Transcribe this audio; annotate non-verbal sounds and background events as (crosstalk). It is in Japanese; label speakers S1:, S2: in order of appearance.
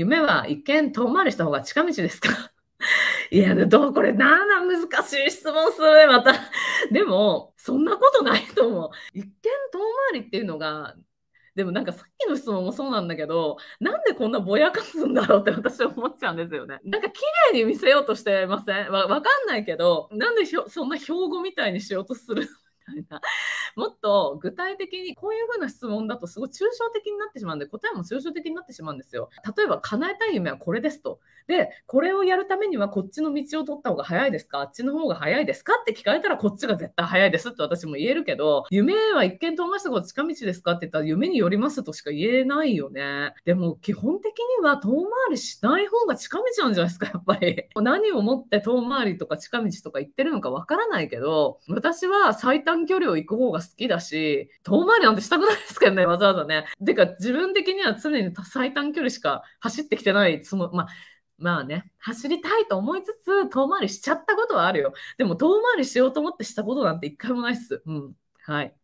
S1: 夢は一見遠回りした方が近道ですか (laughs) いや、どうこれ、なあ難しい質問するね、また。(laughs) でも、そんなことないと思う。一見遠回りっていうのが、でもなんかさっきの質問もそうなんだけど、なんでこんなぼやかすんだろうって私は思っちゃうんですよね。なんか綺麗に見せようとしてませんわかんないけど、なんでそんな標語みたいにしようとする (laughs) みたいな。と具体的にこういうふうな質問だとすごい抽象的になってしまうんで答えも抽象的になってしまうんですよ。例えば叶えたい夢はこれですと。でこれをやるためにはこっちの道を取った方が早いですかあっちの方が早いですかって聞かれたらこっちが絶対早いですって私も言えるけど夢は一見遠回しと近道ですかって言ったら夢によりますとしか言えないよね。でも基本的には遠回りしない方が近道なんじゃないですかやっぱり。何をもって遠回りとか近道とか言ってるのかわからないけど私は最短距離を行く方が好きだだし、遠回りなんてしたくないですけどね、わざわざね。てか、自分的には常に最短距離しか走ってきてない、その、まあ、まあね、走りたいと思いつつ、遠回りしちゃったことはあるよ。でも、遠回りしようと思ってしたことなんて一回もないっす。うん。はい。